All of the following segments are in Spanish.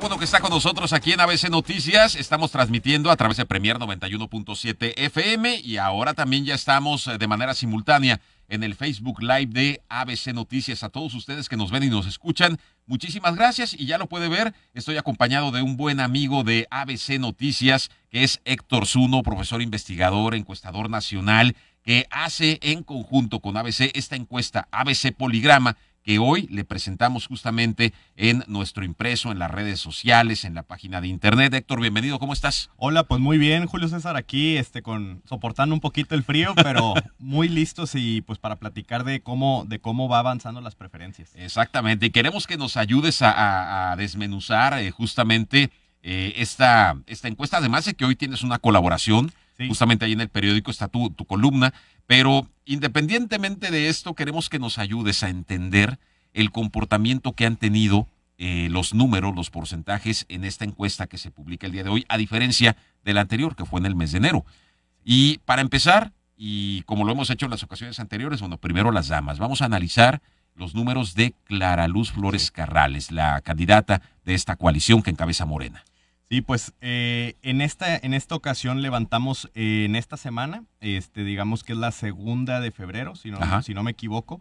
bueno que está con nosotros aquí en ABC Noticias. Estamos transmitiendo a través de Premier 91.7 FM y ahora también ya estamos eh, de manera simultánea en el Facebook Live de ABC Noticias. A todos ustedes que nos ven y nos escuchan, muchísimas gracias. Y ya lo puede ver, estoy acompañado de un buen amigo de ABC Noticias, que es Héctor Zuno, profesor investigador, encuestador nacional, que hace en conjunto con ABC esta encuesta ABC Poligrama que hoy le presentamos justamente en nuestro impreso, en las redes sociales, en la página de internet. Héctor, bienvenido, ¿cómo estás? Hola, pues muy bien, Julio César, aquí este, con, soportando un poquito el frío, pero muy listos y pues para platicar de cómo, de cómo va avanzando las preferencias. Exactamente, queremos que nos ayudes a, desmenuzar eh, justamente eh, esta, esta encuesta, además de que hoy tienes una colaboración Justamente ahí en el periódico está tu, columna. Pero independientemente de esto, queremos que nos ayudes a entender el comportamiento que han tenido eh, los números, los porcentajes en esta encuesta que se publica el día de hoy, a diferencia de la anterior, que fue en el mes de enero. Y para empezar, y como lo hemos hecho en las ocasiones anteriores, bueno, primero las damas, vamos a analizar los números de Clara Luz Flores Carrales, la candidata de esta coalición que encabeza Morena. Sí, pues eh, en, esta, en esta ocasión levantamos eh, en esta semana, este, digamos que es la segunda de febrero, si no, si no me equivoco,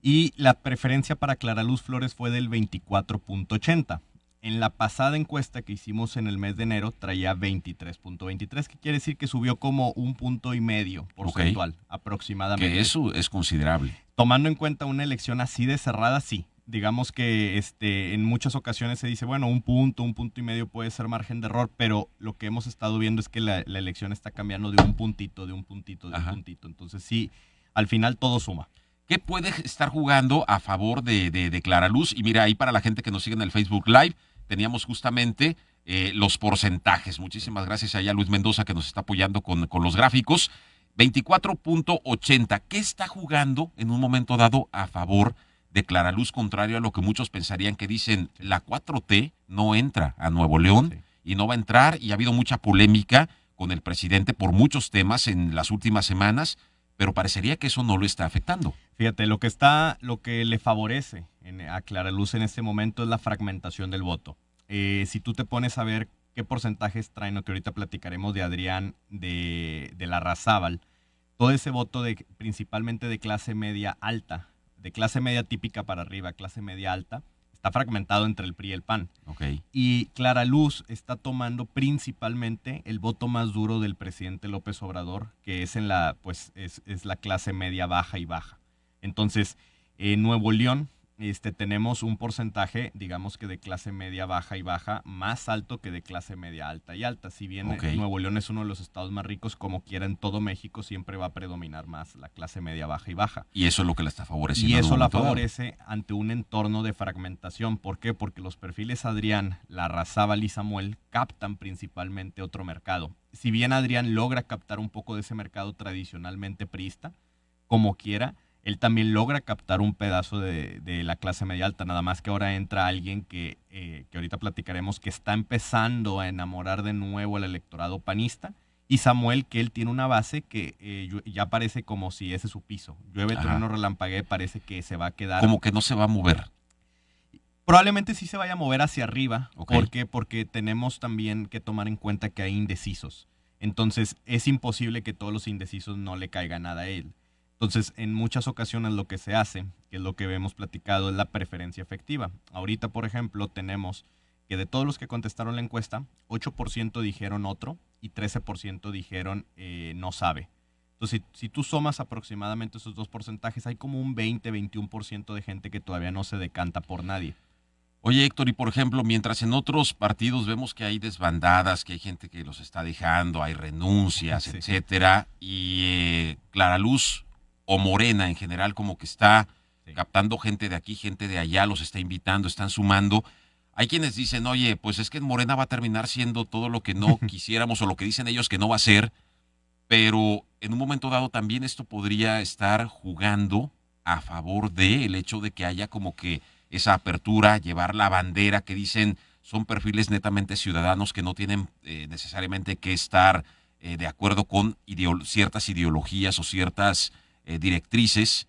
y la preferencia para Clara Luz Flores fue del 24.80. En la pasada encuesta que hicimos en el mes de enero traía 23.23, que quiere decir que subió como un punto y medio porcentual aproximadamente. Que eso es considerable. Tomando en cuenta una elección así de cerrada, sí, digamos que este, en muchas ocasiones se dice, bueno, un punto, un punto y medio puede ser margen de error, pero lo que hemos estado viendo es que la, elección está cambiando de un puntito, de un puntito, de un puntito. Entonces sí, al final todo suma. ¿Qué puede estar jugando a favor de, de, Clara Luz? Y mira, ahí para la gente que nos sigue en el Facebook Live, teníamos justamente eh, los porcentajes. Muchísimas gracias allá a Luis Mendoza que nos está apoyando con, con los gráficos. 24.80. ¿Qué está jugando en un momento dado a favor de claraluz, contrario a lo que muchos pensarían que dicen, la 4T no entra a Nuevo León y no va a entrar y ha habido mucha polémica con el presidente por muchos temas en las últimas semanas, pero parecería que eso no lo está afectando. Fíjate, lo que está, lo que le favorece en, a Claraluz en este momento es la fragmentación del voto. Eh, si tú te pones a ver qué porcentajes traen, o que ahorita platicaremos de Adrián de, de la Razábal, todo ese voto de, principalmente de clase media alta de clase media típica para arriba, clase media alta, está fragmentado entre el PRI y el PAN. Y Clara Luz está tomando principalmente el voto más duro del presidente López Obrador, que es en la, pues, es, la clase media baja y baja. Entonces, eh, Nuevo León este, tenemos un porcentaje, digamos que de clase media baja y baja, más alto que de clase media alta y alta. Si bien eh, Nuevo León es uno de los estados más ricos, como quiera en todo México siempre va a predominar más la clase media baja y baja. Y eso es lo que la está favoreciendo. Y eso la favorece ante un entorno de fragmentación. ¿Por qué? Porque los perfiles Adrián, la Larrazábal y Samuel captan principalmente otro mercado. Si bien Adrián logra captar un poco de ese mercado tradicionalmente priista, como quiera, él también logra captar un pedazo de, la clase media alta, nada más que ahora entra alguien eh, que, ahorita platicaremos que está empezando a enamorar de nuevo al electorado panista, y Samuel que él tiene una base que eh, ya parece como si ese es su piso, llueve, trueno, relampague, parece que se va a quedar. Como que no se va a mover. Probablemente sí se vaya a mover hacia arriba, porque porque tenemos también que tomar en cuenta que hay indecisos. Entonces es imposible que todos los indecisos no le caiga nada a él. Entonces, en muchas ocasiones lo que se hace, que es lo que hemos platicado, es la preferencia efectiva. Ahorita, por ejemplo, tenemos que de todos los que contestaron la encuesta, 8% dijeron otro y 13% dijeron eh, no sabe. Entonces, si, tú somas aproximadamente esos dos porcentajes, hay como un 20-21% de gente que todavía no se decanta por nadie. Oye, Héctor, y por ejemplo, mientras en otros partidos vemos que hay desbandadas, que hay gente que los está dejando, hay renuncias, etcétera, y eh, Clara Luz o Morena en general, como que está captando gente de aquí, gente de allá, los está invitando, están sumando. Hay quienes dicen, oye, pues es que Morena va a terminar siendo todo lo que no quisiéramos o lo que dicen ellos que no va a ser, pero en un momento dado también esto podría estar jugando a favor del hecho de que haya como que esa apertura, llevar la bandera que dicen son perfiles netamente ciudadanos que no tienen eh, necesariamente que estar eh, de acuerdo con ciertas ideologías o ciertas eh, directrices,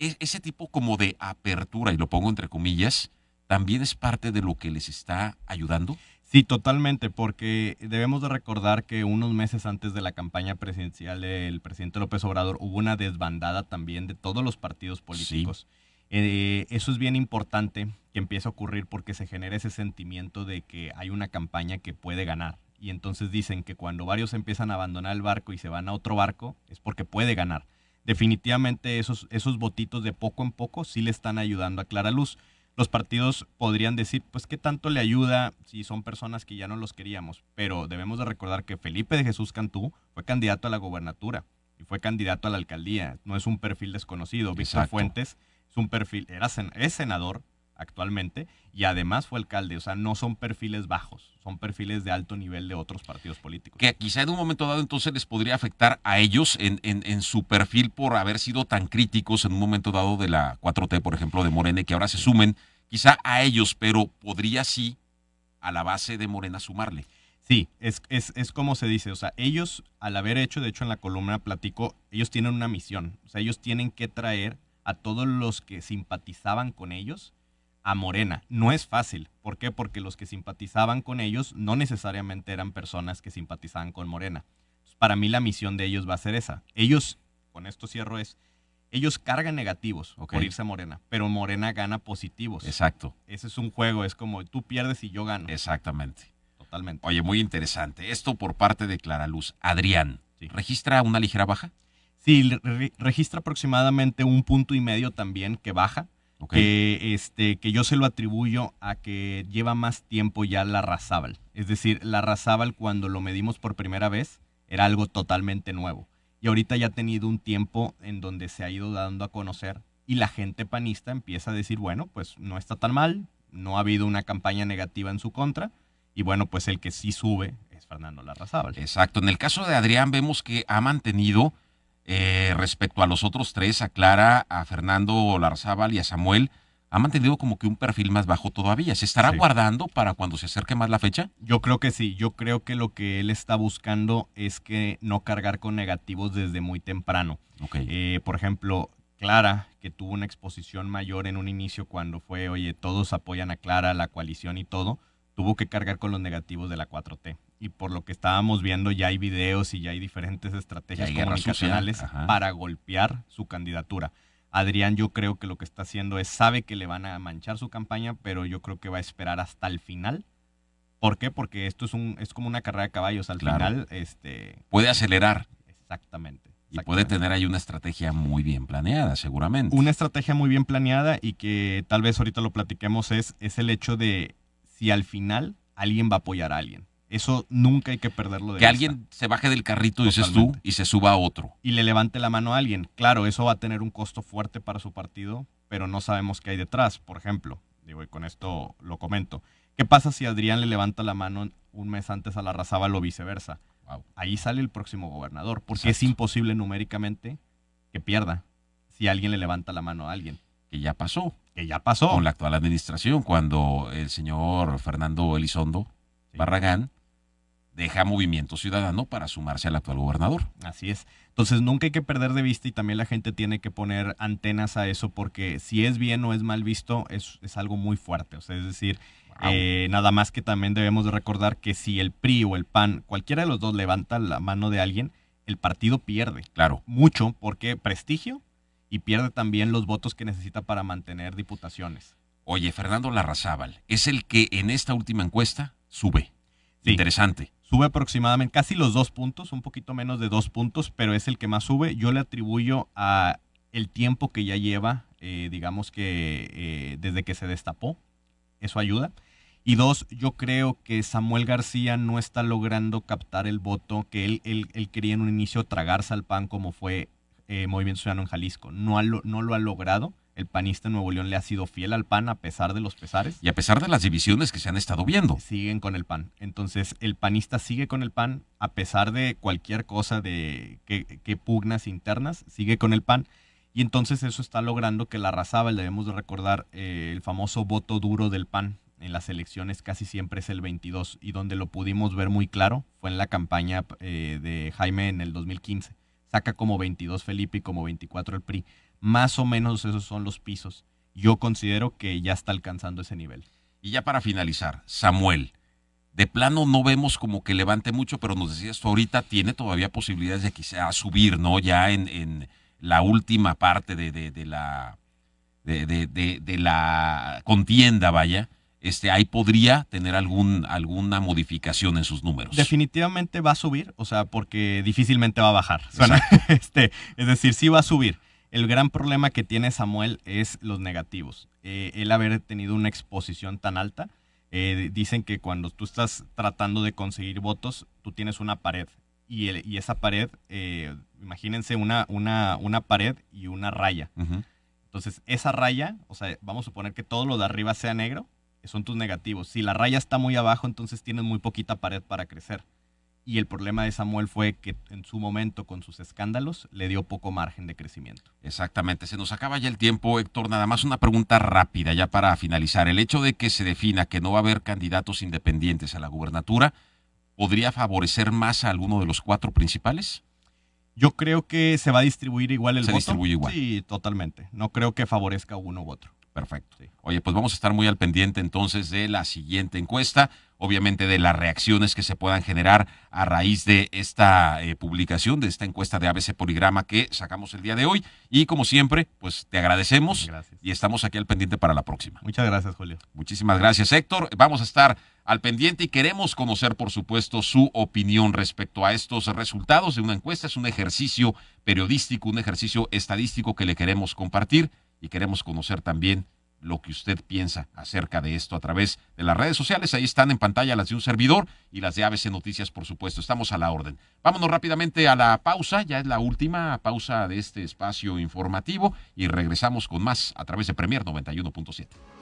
e, ese tipo como de apertura, y lo pongo entre comillas, también es parte de lo que les está ayudando. Sí, totalmente, porque debemos de recordar que unos meses antes de la campaña presidencial del presidente López Obrador hubo una desbandada también de todos los partidos políticos. Eh, eso es bien importante que empiece a ocurrir porque se genera ese sentimiento de que hay una campaña que puede ganar. Y entonces dicen que cuando varios empiezan a abandonar el barco y se van a otro barco es porque puede ganar definitivamente esos, esos votitos de poco en poco sí le están ayudando a Clara Luz. Los partidos podrían decir, pues, ¿qué tanto le ayuda si son personas que ya no los queríamos? Pero debemos de recordar que Felipe de Jesús Cantú fue candidato a la gobernatura y fue candidato a la alcaldía. No es un perfil desconocido. Víctor Fuentes es un perfil, era, es senador, actualmente y además fue alcalde. O sea, no son perfiles bajos, son perfiles de alto nivel de otros partidos políticos. Que quizá en un momento dado entonces les podría afectar a ellos en, en, su perfil por haber sido tan críticos en un momento dado de la 4T, por ejemplo, de Morena, que ahora se sumen quizá a ellos, pero podría sí a la base de Morena sumarle. Sí, es, es, como se dice, o sea, ellos al haber hecho, de hecho en la columna platico, ellos tienen una misión, o sea, ellos tienen que traer a todos los que simpatizaban con ellos a Morena. No es fácil. ¿Por qué? Porque los que simpatizaban con ellos no necesariamente eran personas que simpatizaban con Morena. para mí la misión de ellos va a ser esa. Ellos, con esto cierro, es, ellos cargan negativos por irse a Morena, pero Morena gana positivos. Exacto. Ese es un juego, es como tú pierdes y yo gano. Exactamente. Totalmente. Oye, muy interesante. Esto por parte de Clara Luz. Adrián, ¿registra una ligera baja? Sí, registra aproximadamente un punto y medio también que baja. Que, este, que yo se lo atribuyo a que lleva más tiempo ya la Es decir, la cuando lo medimos por primera vez era algo totalmente nuevo. Y ahorita ya ha tenido un tiempo en donde se ha ido dando a conocer y la gente panista empieza a decir, bueno, pues no está tan mal, no ha habido una campaña negativa en su contra. Y bueno, pues el que sí sube es Fernando Larrazábal. Exacto. En el caso de Adrián vemos que ha mantenido eh, respecto a los otros tres, a Clara, a Fernando Larzábal y a Samuel, ha mantenido como que un perfil más bajo todavía. ¿Se estará guardando para cuando se acerque más la fecha? Yo creo que sí. Yo creo que lo que él está buscando es que no cargar con negativos desde muy temprano. Eh, por ejemplo, Clara, que tuvo una exposición mayor en un inicio cuando fue, oye, todos apoyan a Clara, la coalición y todo, tuvo que cargar con los negativos de la 4T y por lo que estábamos viendo ya hay videos y ya hay diferentes estrategias comunicacionales para golpear su candidatura. Adrián yo creo que lo que está haciendo es sabe que le van a manchar su campaña, pero yo creo que va a esperar hasta el final. ¿Por qué? Porque esto es un es como una carrera de caballos al final este puede acelerar. Exactamente. Y puede tener ahí una estrategia muy bien planeada, seguramente. Una estrategia muy bien planeada y que tal vez ahorita lo platiquemos es, es el hecho de si al final alguien va a apoyar a alguien. Eso nunca hay que perderlo de Que alguien se baje del carrito, dices tú, y se suba a otro. Y le levante la mano a alguien. Claro, eso va a tener un costo fuerte para su partido, pero no sabemos qué hay detrás, por ejemplo. Digo, y con esto lo comento. ¿Qué pasa si Adrián le levanta la mano un mes antes a la Razábal o viceversa? Ahí sale el próximo gobernador, porque es imposible numéricamente que pierda si alguien le levanta la mano a alguien. Que ya pasó. Que ya pasó. Con la actual administración, cuando el señor Fernando Elizondo Barragán deja Movimiento Ciudadano para sumarse al actual gobernador. Así es. Entonces nunca hay que perder de vista y también la gente tiene que poner antenas a eso porque si es bien o es mal visto es, algo muy fuerte. O sea, es decir, eh, nada más que también debemos recordar que si el PRI o el PAN, cualquiera de los dos levanta la mano de alguien, el partido pierde. Claro. Mucho porque prestigio y pierde también los votos que necesita para mantener diputaciones. Oye, Fernando Larrazábal es el que en esta última encuesta sube. Interesante sube aproximadamente casi los dos puntos, un poquito menos de dos puntos, pero es el que más sube. Yo le atribuyo a el tiempo que ya lleva, eh, digamos que eh, desde que se destapó, eso ayuda. Y dos, yo creo que Samuel García no está logrando captar el voto que él, él, quería en un inicio tragarse al pan como fue eh, Movimiento Ciudadano en Jalisco. No, no lo ha logrado el panista en Nuevo León le ha sido fiel al PAN a pesar de los pesares. Y a pesar de las divisiones que se han estado viendo. Siguen con el PAN. Entonces, el panista sigue con el PAN a pesar de cualquier cosa de que, pugnas internas, sigue con el PAN. Y entonces eso está logrando que la el debemos de recordar, eh, el famoso voto duro del PAN en las elecciones casi siempre es el 22 y donde lo pudimos ver muy claro fue en la campaña eh, de Jaime en el 2015 saca como 22 Felipe y como 24 el PRI. Más o menos esos son los pisos. Yo considero que ya está alcanzando ese nivel. Y ya para finalizar, Samuel, de plano no vemos como que levante mucho, pero nos decías ahorita tiene todavía posibilidades de quizá subir, ¿no? Ya en, en la última parte de, de, de la de, de, de, la contienda, vaya este, ahí podría tener algún, alguna modificación en sus números. Definitivamente va a subir, o sea, porque difícilmente va a bajar. este, es decir, sí va a subir. El gran problema que tiene Samuel es los negativos. Eh, él el haber tenido una exposición tan alta. Eh, dicen que cuando tú estás tratando de conseguir votos, tú tienes una pared. Y, y esa pared, eh, imagínense una, una, una, pared y una raya. Entonces, esa raya, o sea, vamos a suponer que todo lo de arriba sea negro son tus negativos. Si la raya está muy abajo, entonces tienes muy poquita pared para crecer. Y el problema de Samuel fue que en su momento, con sus escándalos, le dio poco margen de crecimiento. Exactamente. Se nos acaba ya el tiempo, Héctor. Nada más una pregunta rápida ya para finalizar. El hecho de que se defina que no va a haber candidatos independientes a la gubernatura, ¿podría favorecer más a alguno de los cuatro principales? Yo creo que se va a distribuir igual el voto. Se distribuye igual. Sí, totalmente. No creo que favorezca a uno u otro. Perfecto. Oye, pues vamos a estar muy al pendiente entonces de la siguiente encuesta, obviamente de las reacciones que se puedan generar a raíz de esta eh, publicación, de esta encuesta de ABC Poligrama que sacamos el día de hoy. Y como siempre, pues te agradecemos y estamos aquí al pendiente para la próxima. Muchas gracias, Julio. Muchísimas gracias, Héctor. Vamos a estar al pendiente y queremos conocer, por supuesto, su opinión respecto a estos resultados de una encuesta. Es un ejercicio periodístico, un ejercicio estadístico que le queremos compartir y queremos conocer también lo que usted piensa acerca de esto a través de las redes sociales. Ahí están en pantalla las de un servidor y las de ABC Noticias, por supuesto. Estamos a la orden. Vámonos rápidamente a la pausa. Ya es la última pausa de este espacio informativo y regresamos con más a través de Premier 91.7.